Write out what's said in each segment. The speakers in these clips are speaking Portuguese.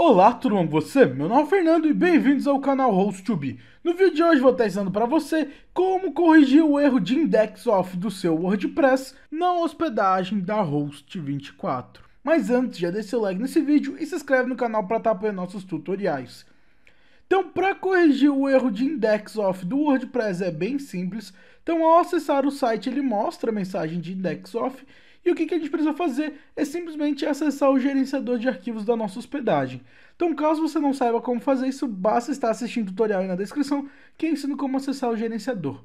Olá turma, você? Meu nome é Fernando e bem-vindos ao canal host 2 No vídeo de hoje vou estar ensinando para você como corrigir o erro de index off do seu WordPress na hospedagem da Host24. Mas antes, já deixa seu like nesse vídeo e se inscreve no canal para estar apoiando nossos tutoriais. Então, para corrigir o erro de index off do WordPress é bem simples. Então, ao acessar o site, ele mostra a mensagem de index off e o que, que a gente precisa fazer é simplesmente acessar o gerenciador de arquivos da nossa hospedagem. Então, caso você não saiba como fazer isso, basta estar assistindo o tutorial aí na descrição que eu ensino como acessar o gerenciador.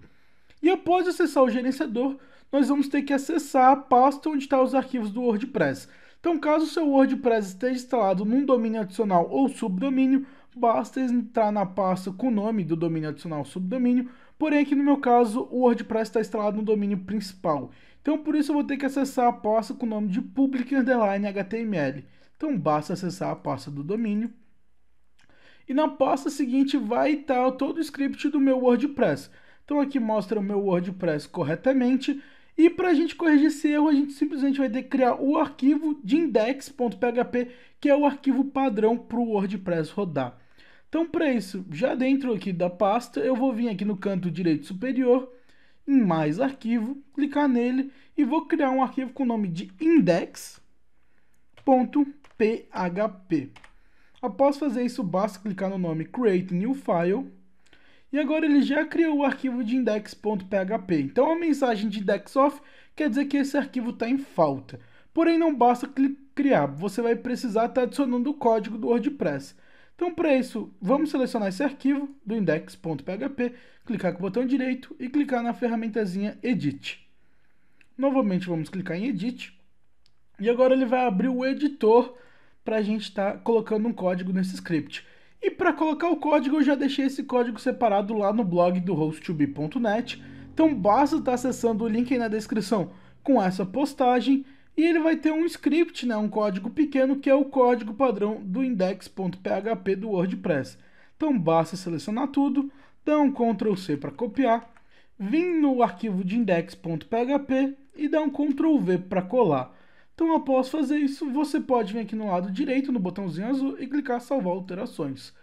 E após acessar o gerenciador, nós vamos ter que acessar a pasta onde estão tá os arquivos do WordPress. Então, caso o seu WordPress esteja instalado num domínio adicional ou subdomínio, basta entrar na pasta com o nome do domínio adicional subdomínio, porém aqui no meu caso o WordPress está instalado no domínio principal. Então por isso eu vou ter que acessar a pasta com o nome de public underline html. Então basta acessar a pasta do domínio. E na pasta seguinte vai estar todo o script do meu WordPress. Então aqui mostra o meu WordPress corretamente. E para a gente corrigir esse erro, a gente simplesmente vai ter que criar o arquivo de index.php, que é o arquivo padrão para o WordPress rodar. Então, para isso, já dentro aqui da pasta, eu vou vir aqui no canto direito superior, em mais arquivo, clicar nele e vou criar um arquivo com o nome de index.php. Após fazer isso, basta clicar no nome Create New File. E agora ele já criou o arquivo de index.php. Então a mensagem de index_off quer dizer que esse arquivo está em falta. Porém, não basta clicar criar, você vai precisar estar tá adicionando o código do WordPress. Então, para isso, vamos selecionar esse arquivo do index.php, clicar com o botão direito e clicar na ferramentazinha Edit. Novamente, vamos clicar em Edit. E agora ele vai abrir o editor para a gente estar tá colocando um código nesse script. E para colocar o código, eu já deixei esse código separado lá no blog do host2b.net. Então basta estar tá acessando o link aí na descrição com essa postagem e ele vai ter um script, né, um código pequeno, que é o código padrão do index.php do WordPress. Então basta selecionar tudo, dar um Ctrl C para copiar, vir no arquivo de index.php e dar um Ctrl V para colar. Então após fazer isso, você pode vir aqui no lado direito, no botãozinho azul, e clicar salvar alterações.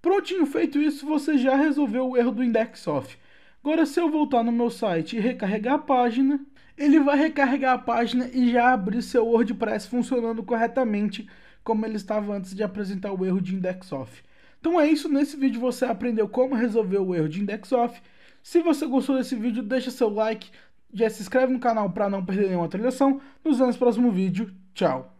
Prontinho, feito isso, você já resolveu o erro do index off. Agora, se eu voltar no meu site e recarregar a página, ele vai recarregar a página e já abrir seu WordPress funcionando corretamente, como ele estava antes de apresentar o erro de index off. Então é isso, nesse vídeo você aprendeu como resolver o erro de index off. Se você gostou desse vídeo, deixa seu like, já se inscreve no canal para não perder nenhuma atualização. Nos vemos no próximo vídeo, tchau!